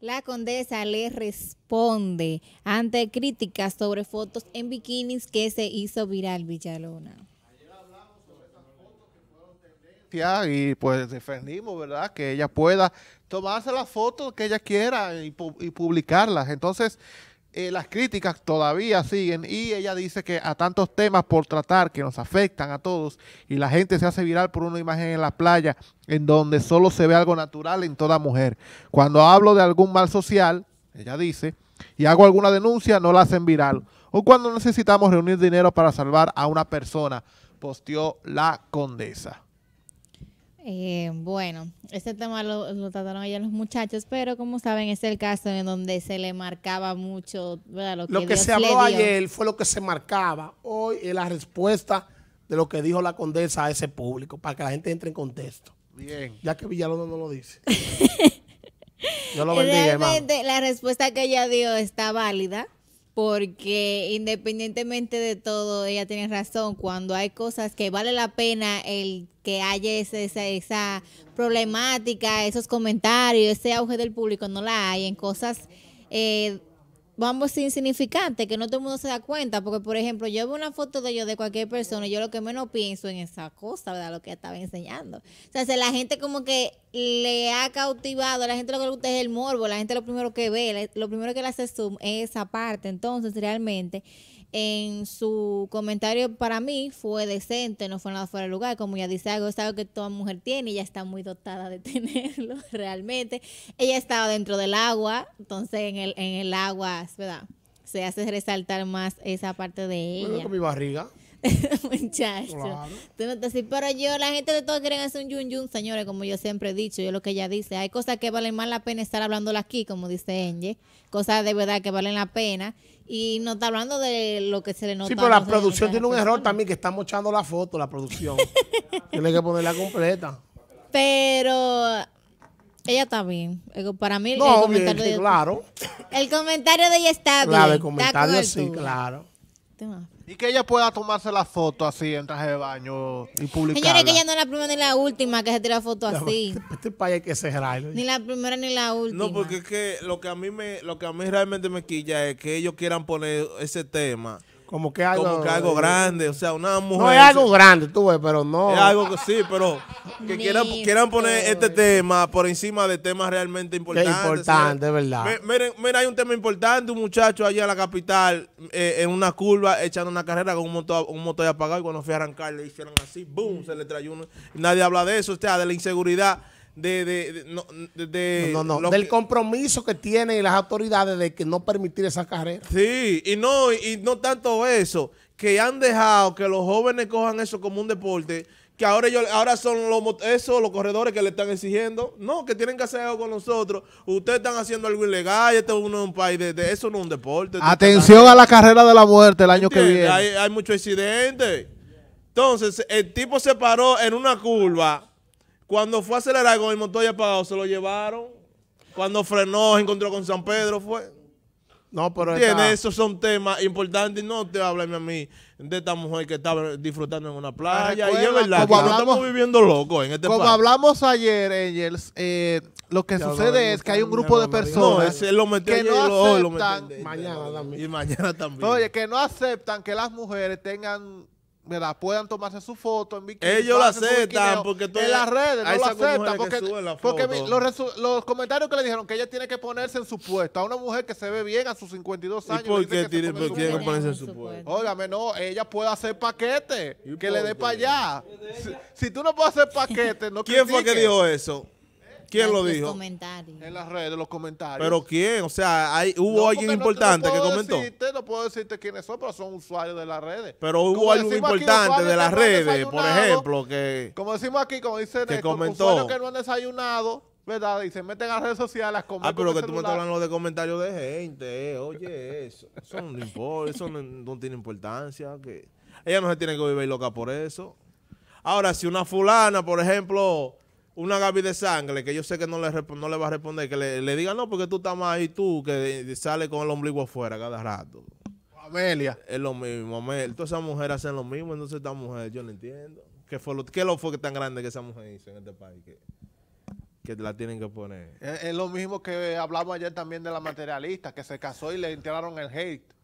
La condesa le responde ante críticas sobre fotos en bikinis que se hizo viral Villalona. Ayer hablamos sobre fotos que fueron y pues defendimos, ¿verdad? Que ella pueda tomarse las fotos que ella quiera y publicarlas. Entonces, eh, las críticas todavía siguen y ella dice que a tantos temas por tratar que nos afectan a todos y la gente se hace viral por una imagen en la playa en donde solo se ve algo natural en toda mujer. Cuando hablo de algún mal social, ella dice, y hago alguna denuncia, no la hacen viral. O cuando necesitamos reunir dinero para salvar a una persona, posteó la condesa. Eh, bueno, este tema lo, trataron allá los muchachos, pero como saben, es el caso en donde se le marcaba mucho. Lo que, lo que se habló ayer fue lo que se marcaba. Hoy es la respuesta de lo que dijo la condesa a ese público, para que la gente entre en contexto. Bien. Ya que Villalobos no lo dice. Realmente, la respuesta que ella dio está válida porque independientemente de todo, ella tiene razón, cuando hay cosas que vale la pena el que haya esa, esa, problemática, esos comentarios, ese auge del público, no la hay en cosas... Eh, vamos insignificante, que no todo el mundo se da cuenta, porque por ejemplo, yo veo una foto de ellos de cualquier persona y yo lo que menos pienso en esa cosa, ¿verdad? Lo que estaba enseñando. O sea, si la gente como que le ha cautivado, la gente lo que le gusta es el morbo, la gente lo primero que ve, lo primero que le hace zoom es esa parte. Entonces, realmente en su comentario para mí fue decente, no fue nada fuera de lugar, como ya dice algo, es que toda mujer tiene y ya está muy dotada de tenerlo realmente. Ella estaba dentro del agua, entonces en el, en el agua, ¿verdad? Se hace resaltar más esa parte de ella. con mi barriga. Muchacho. pero yo, la gente de todos quieren hacer un yun yun, señores, como yo siempre he dicho, yo lo que ella dice. Hay cosas que valen más la pena estar hablando aquí, como dice Enge. Cosas de verdad que valen la pena. Y no está hablando de lo que se le nota. Sí, pero la producción tiene un error también, que está echando la foto, la producción. tiene que ponerla completa. Pero ella está bien. Para mí, el comentario de claro. El comentario de ella está bien. Claro, el comentario sí, claro. Y que ella pueda tomarse la foto así en traje de baño y publicarla. Señores, que ella no es la primera ni la última que se tira foto así. Este, este país hay que cerrar. Ni la primera ni la última. No, porque es que lo que a mí me, lo que a mí realmente me quilla es que ellos quieran poner ese tema. Como que algo, grande, o sea, una mujer. No es algo grande, tú pero no. Es algo que sí, pero que quieran, poner este tema por encima de temas realmente importantes. importante, ¿verdad? Miren, mira, hay un tema importante, un muchacho allá en la capital, eh, en una curva, echando una carrera con un motor, un motor apagado y cuando fui a arrancar le hicieron así, boom, se le trayó uno. Nadie habla de eso, o sea, de la inseguridad de, de, no, no, del compromiso que tienen las autoridades de que no permitir esa carrera. Sí, y no, y no tanto eso, que han dejado que los jóvenes cojan eso como un deporte, que ahora ellos, ahora son los eso, los corredores que le están exigiendo. No, que tienen que hacer algo con nosotros. Ustedes están haciendo algo ilegal, este es un país de, eso no es un deporte. Atención a la carrera de la muerte el año que viene. Hay, hay muchos accidentes. Entonces, el tipo se paró en una curva cuando fue a acelerar con el motor ya apagado, se lo llevaron. Cuando frenó, se encontró con San Pedro, fue. No, pero Tiene, esos son temas importantes. No te háblame a mí de esta mujer que estaba disfrutando en una playa. Ah, y es verdad, como estamos viviendo locos en este Como hablamos ayer, Angels, eh, lo que sucede es que hay un grupo de personas no, lo que no aceptan... mañana también. Y mañana también. Oye, que no aceptan que las mujeres tengan puedan tomarse su foto en bikini. Ellos lo aceptan porque en las redes no lo aceptan porque, los, comentarios que le dijeron que ella tiene que ponerse en su puesto a una mujer que se ve bien a sus 52 años. ¿Y por qué tiene, que ponerse en su puesto? Óigame, no, ella puede hacer paquete que le dé para allá. Si, tú no puedes hacer paquete, no ¿Quién fue que dijo eso? ¿Quién lo dijo? En las redes, los comentarios. ¿Pero quién? O sea, hubo alguien importante que comentó. no puedo decirte quiénes son, pero son usuarios de las redes. Pero hubo alguien importante de las redes, por ejemplo, que... Como decimos aquí, como dice que comentó. que no han desayunado, ¿verdad? Y se meten a redes sociales como Ah, pero que tú me estás hablando de comentarios de gente, eh, oye, eso, eso no tiene importancia, que ella no se tiene que vivir loca por eso. Ahora, si una fulana, por ejemplo, una Gaby de sangre que yo sé que no le, no le va a responder, que le, diga no, porque tú estás más ahí tú, que sale con el ombligo afuera cada rato. Amelia. Es lo mismo, Amelia. Todas esas mujeres hacen lo mismo, entonces esta mujer, yo no entiendo. ¿Qué, fue lo, qué lo fue tan grande que esa mujer hizo en este país? Que, que la tienen que poner. Es, lo mismo que hablamos ayer también de la materialista, que se casó y le enteraron el hate.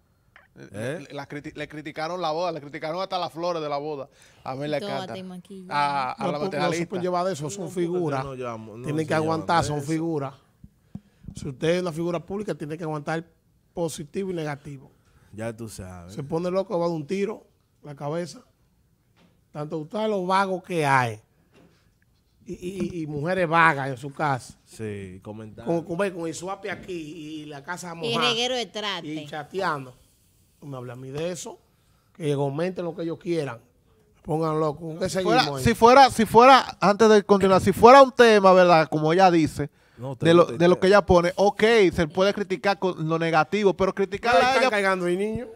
¿Eh? Le, criticaron la boda, le criticaron hasta las flores de la boda. A mí le encanta A, a la materialista. No de eso, son figuras. tienen que aguantar, son figuras. Si usted es una figura pública, tiene que aguantar positivo y negativo. Ya tú sabes. Se pone loco, va de un tiro, la cabeza. Tanto usted lo vago que hay. Y, mujeres vagas en su casa. Sí, comentando. Con, con el suape aquí y la casa mojada. de Y chateando me habla a mí de eso. Que comenten lo que ellos quieran. Pónganlo. ¿Con si fuera, Si fuera, antes de continuar, si fuera un tema, ¿verdad? Como ella dice, de, lo, que ella pone, ok, se puede criticar con lo negativo, pero criticar a ella. cagando ahí, niño?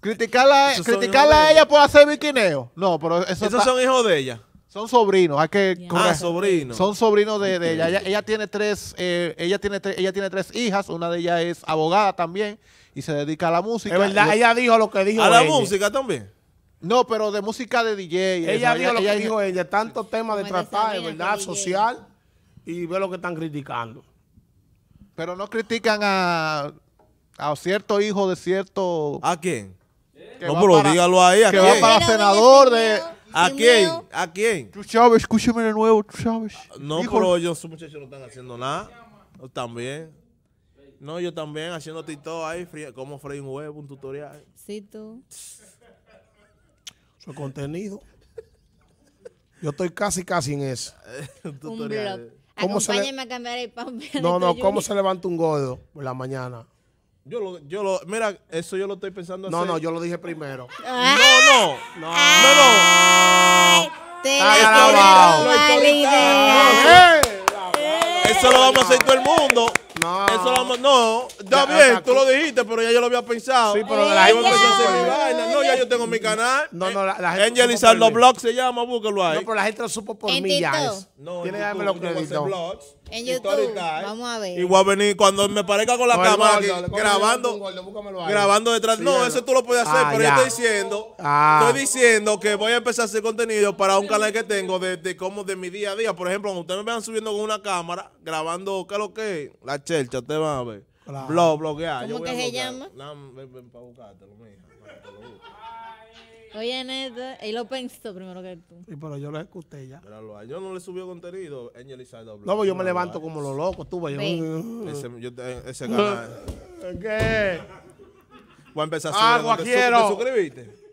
Criticarla, a ella por hacer biquineo. No, pero eso esos son hijos de ella. Son sobrinos, hay que Ah, ah sobrinos. Son sobrinos de, ella. ella. tiene tres, eh, ella tiene ella tiene tres hijas, una de ellas es abogada también y se dedica a la música. Es verdad, ella dijo lo que dijo. A la música también. No, pero de música de DJ. Ella dijo ella, lo que dijo ella, tantos temas de tratar, ¿verdad? Social y ve lo que están criticando. Pero no critican a, a cierto hijo de cierto... ¿A quién? no, pero dígalo ahí. ¿a que va para senador de... ¿A quién? ¿A quién? Tú sabes, escúchame de nuevo, tú sabes. No, pero ellos, esos muchachos no están haciendo nada. También. No, yo también haciendo TikTok ahí, como freír un huevo, un tutorial. Sí, tú. Su contenido. Yo estoy casi, casi en eso. un tutorial. Un ¿Cómo a cambiar el pan. No, no, ¿cómo se levanta un gordo por la mañana? Yo lo, yo lo, mira, eso yo lo estoy pensando no, hacer. No, no, yo lo dije primero. No, no, no, no, ah, no, no. Te eh. Eh. Eso lo vamos a hacer todo el mundo no. Eso lo, no, está bien, tú lo dijiste, pero ya yo lo había pensado. Sí, pero la gente empezó a hacer mi vaina. No, ya yo tengo mi canal. No, no, la, la gente. Angel los blogs se llama, búsquelo ahí. No, pero la gente lo supo por mí ya. No, tiene que darme los créditos. En YouTube. Vamos a ver. igual venir cuando me parezca con la cámara grabando. grabando detrás. no, eso tú lo puedes hacer, ah, pero yo estoy diciendo, ah. estoy diciendo que voy a empezar a hacer contenido para un canal que tengo de, como de mi día a día. Por ejemplo, ustedes me vean subiendo con una cámara, grabando, ¿qué es lo que? Es? La chelcha, ustedes van a ver. Blog, que se llama? ven, para Oye, Neto, y lo pensó primero que tú. Y pero yo lo escuché ya. Pero yo no le subió contenido. Angel No, pues yo me levanto como lo loco, tú, vaya. Ese, yo, ese canal. ¿Qué? Voy a empezar a ah, subir. Agua quiero. ¿Te suscribiste?